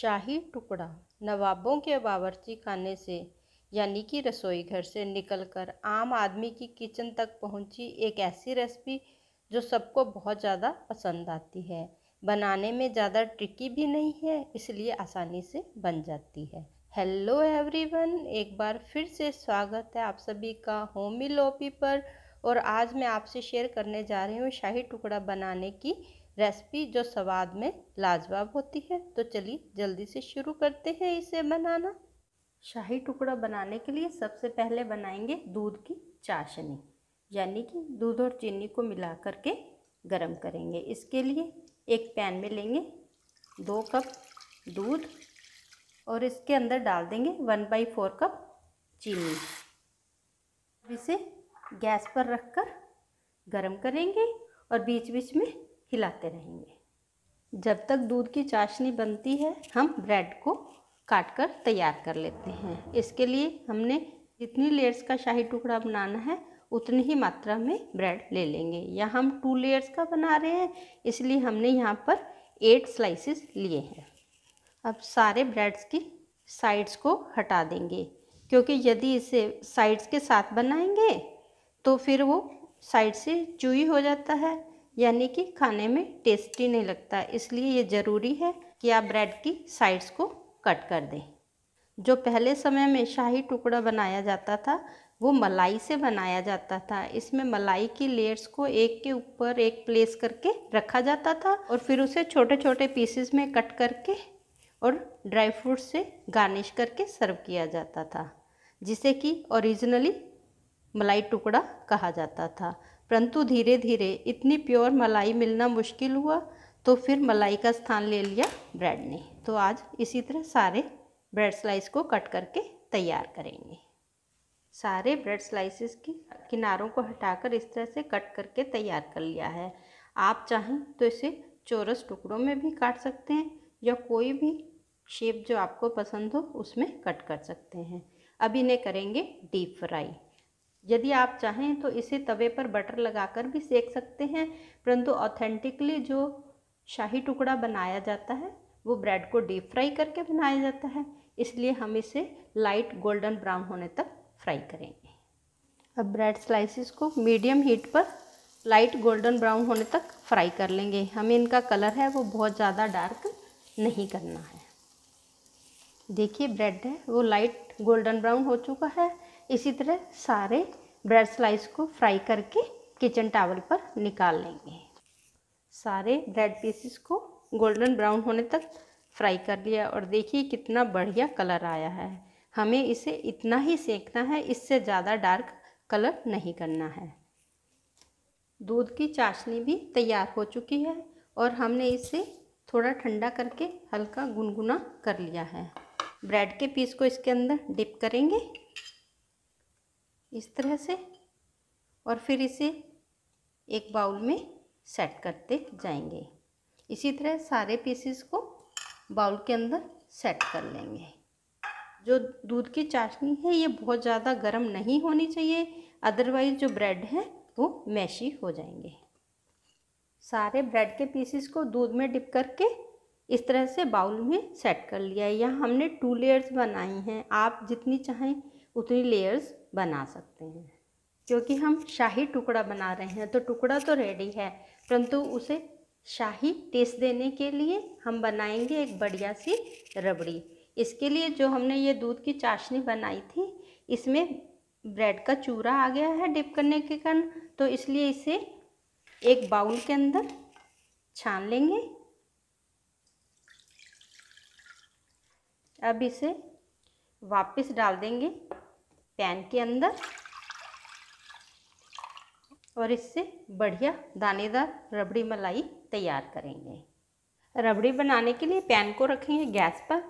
शाही टुकड़ा नवाबों के बावर्ची खाने से यानी कि रसोई घर से निकलकर आम आदमी की किचन तक पहुंची एक ऐसी रेसिपी जो सबको बहुत ज़्यादा पसंद आती है बनाने में ज़्यादा ट्रिकी भी नहीं है इसलिए आसानी से बन जाती है हेलो एवरीवन एक बार फिर से स्वागत है आप सभी का होमी लोपी पर और आज मैं आपसे शेयर करने जा रही हूँ शाही टुकड़ा बनाने की रेसिपी जो स्वाद में लाजवाब होती है तो चलिए जल्दी से शुरू करते हैं इसे बनाना शाही टुकड़ा बनाने के लिए सबसे पहले बनाएंगे दूध की चाशनी यानी कि दूध और चीनी को मिला करके गरम करेंगे इसके लिए एक पैन में लेंगे दो कप दूध और इसके अंदर डाल देंगे वन बाई फोर कप चीनी इसे गैस पर रखकर गरम करेंगे और बीच बीच में हिलाते रहेंगे जब तक दूध की चाशनी बनती है हम ब्रेड को काट कर तैयार कर लेते हैं इसके लिए हमने जितनी लेयर्स का शाही टुकड़ा बनाना है उतनी ही मात्रा में ब्रेड ले लेंगे या हम टू लेयर्स का बना रहे हैं इसलिए हमने यहाँ पर एट स्लाइसेस लिए हैं अब सारे ब्रेड्स की साइड्स को हटा देंगे क्योंकि यदि इसे साइड्स के साथ बनाएंगे तो फिर वो साइड से चूई हो जाता है यानी कि खाने में टेस्टी नहीं लगता इसलिए ये ज़रूरी है कि आप ब्रेड की साइड्स को कट कर दें जो पहले समय में शाही टुकड़ा बनाया जाता था वो मलाई से बनाया जाता था इसमें मलाई की लेयर्स को एक के ऊपर एक प्लेस करके रखा जाता था और फिर उसे छोटे छोटे पीसेस में कट करके और ड्राई फ्रूट से गार्निश करके सर्व किया जाता था जिसे कि ओरिजिनली मलाई टुकड़ा कहा जाता था परंतु धीरे धीरे इतनी प्योर मलाई मिलना मुश्किल हुआ तो फिर मलाई का स्थान ले लिया ब्रेड ने तो आज इसी तरह सारे ब्रेड स्लाइस को कट करके तैयार करेंगे सारे ब्रेड स्लाइसेस की किनारों को हटाकर इस तरह से कट करके तैयार कर लिया है आप चाहें तो इसे चोरस टुकड़ों में भी काट सकते हैं या कोई भी शेप जो आपको पसंद हो उसमें कट कर सकते हैं अब इन्हें करेंगे डीप फ्राई यदि आप चाहें तो इसे तवे पर बटर लगाकर भी सेक सकते हैं परंतु ऑथेंटिकली जो शाही टुकड़ा बनाया जाता है वो ब्रेड को डीप फ्राई करके बनाया जाता है इसलिए हम इसे लाइट गोल्डन ब्राउन होने तक फ्राई करेंगे अब ब्रेड स्लाइसिस को मीडियम हीट पर लाइट गोल्डन ब्राउन होने तक फ्राई कर लेंगे हमें इनका कलर है वो बहुत ज़्यादा डार्क नहीं करना है देखिए ब्रेड है वो लाइट गोल्डन ब्राउन हो चुका है इसी तरह सारे ब्रेड स्लाइस को फ्राई करके किचन टावल पर निकाल लेंगे सारे ब्रेड पीसेस को गोल्डन ब्राउन होने तक फ्राई कर लिया और देखिए कितना बढ़िया कलर आया है हमें इसे इतना ही सेकना है इससे ज़्यादा डार्क कलर नहीं करना है दूध की चाशनी भी तैयार हो चुकी है और हमने इसे थोड़ा ठंडा करके हल्का गुनगुना कर लिया है ब्रेड के पीस को इसके अंदर डिप करेंगे इस तरह से और फिर इसे एक बाउल में सेट करते जाएंगे इसी तरह सारे पीसेस को बाउल के अंदर सेट कर लेंगे जो दूध की चाशनी है ये बहुत ज़्यादा गर्म नहीं होनी चाहिए अदरवाइज़ जो ब्रेड है वो मैशी हो जाएंगे सारे ब्रेड के पीसेस को दूध में डिप करके इस तरह से बाउल में सेट कर लिया है यहाँ हमने टू लेयर्स बनाई हैं आप जितनी चाहें उतनी लेयर्स बना सकते हैं क्योंकि हम शाही टुकड़ा बना रहे हैं तो टुकड़ा तो रेडी है परंतु उसे शाही टेस्ट देने के लिए हम बनाएंगे एक बढ़िया सी रबड़ी इसके लिए जो हमने ये दूध की चाशनी बनाई थी इसमें ब्रेड का चूरा आ गया है डिप करने के कारण तो इसलिए इसे एक बाउल के अंदर छान लेंगे अब इसे वापस डाल देंगे पैन के अंदर और इससे बढ़िया दानेदार रबड़ी मलाई तैयार करेंगे रबड़ी बनाने के लिए पैन को रखेंगे गैस पर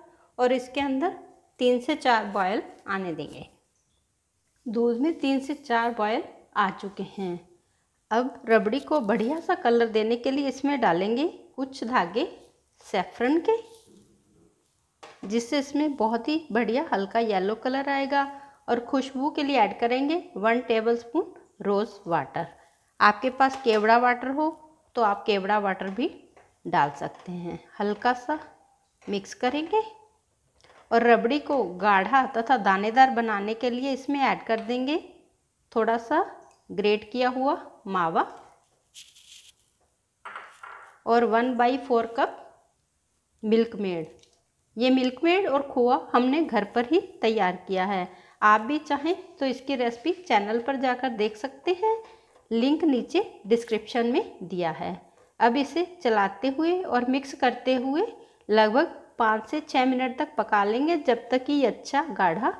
और इसके अंदर तीन से चार बॉयल आने देंगे दूध में तीन से चार बॉयल आ चुके हैं अब रबड़ी को बढ़िया सा कलर देने के लिए इसमें डालेंगे कुछ धागे सेफ्रन के जिससे इसमें बहुत ही बढ़िया हल्का येलो कलर आएगा और खुशबू के लिए ऐड करेंगे one tablespoon rose water आपके पास केवड़ा वाटर हो तो आप केवड़ा वाटर भी डाल सकते हैं हल्का सा मिक्स करेंगे और रबड़ी को गाढ़ा तथा दानेदार बनाने के लिए इसमें ऐड कर देंगे थोड़ा सा ग्रेट किया हुआ मावा और one by four cup Milkmaid ये मिल्क मेड और खोआ हमने घर पर ही तैयार किया है आप भी चाहें तो इसकी रेसिपी चैनल पर जाकर देख सकते हैं लिंक नीचे डिस्क्रिप्शन में दिया है अब इसे चलाते हुए और मिक्स करते हुए लगभग पाँच से छः मिनट तक पका लेंगे जब तक कि अच्छा गाढ़ा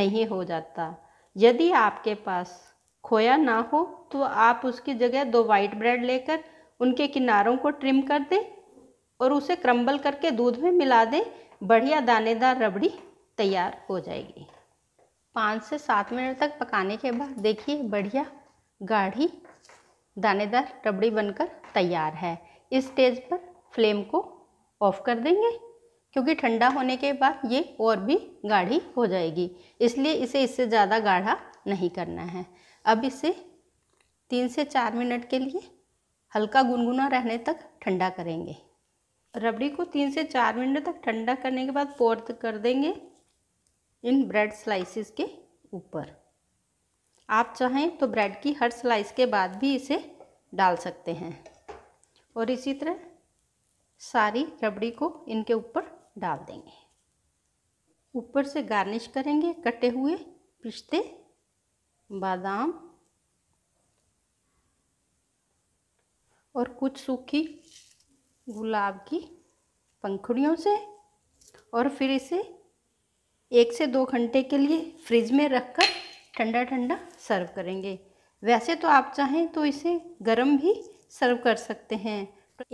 नहीं हो जाता यदि आपके पास खोया ना हो तो आप उसकी जगह दो वाइट ब्रेड लेकर उनके किनारों को ट्रिम कर दें और उसे क्रम्बल करके दूध में मिला दें बढ़िया दानेदार रबड़ी तैयार हो जाएगी पाँच से सात मिनट तक पकाने के बाद देखिए बढ़िया गाढ़ी दानेदार रबड़ी बनकर तैयार है इस स्टेज पर फ्लेम को ऑफ कर देंगे क्योंकि ठंडा होने के बाद ये और भी गाढ़ी हो जाएगी इसलिए इसे इससे ज़्यादा गाढ़ा नहीं करना है अब इसे तीन से चार मिनट के लिए हल्का गुनगुना रहने तक ठंडा करेंगे रबड़ी को तीन से चार मिनट तक ठंडा करने के बाद फोर्थ कर देंगे इन ब्रेड स्लाइसिस के ऊपर आप चाहें तो ब्रेड की हर स्लाइस के बाद भी इसे डाल सकते हैं और इसी तरह सारी रबड़ी को इनके ऊपर डाल देंगे ऊपर से गार्निश करेंगे कटे हुए पिस्ते बादाम और कुछ सूखी गुलाब की पंखुड़ियों से और फिर इसे एक से दो घंटे के लिए फ्रिज में रख कर ठंडा ठंडा सर्व करेंगे वैसे तो आप चाहें तो इसे गर्म भी सर्व कर सकते हैं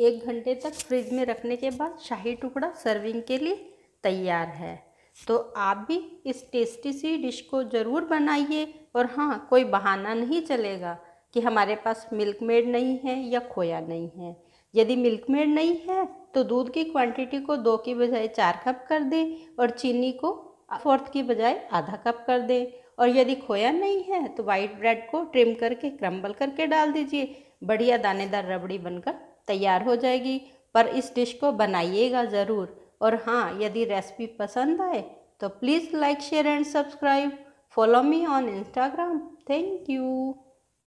एक घंटे तक फ्रिज में रखने के बाद शाही टुकड़ा सर्विंग के लिए तैयार है तो आप भी इस टेस्टी सी डिश को ज़रूर बनाइए और हाँ कोई बहाना नहीं चलेगा कि हमारे पास मिल्क मेड नहीं है या खोया नहीं है यदि मिल्क मेड नहीं है तो दूध की क्वांटिटी को दो की बजाय चार कप कर दें और चीनी को फोर्थ की बजाय आधा कप कर दें और यदि खोया नहीं है तो वाइट ब्रेड को ट्रिम करके क्रम्बल करके डाल दीजिए बढ़िया दानेदार रबड़ी बनकर तैयार हो जाएगी पर इस डिश को बनाइएगा ज़रूर और हाँ यदि रेसिपी पसंद आए तो please like share and subscribe follow me on Instagram thank you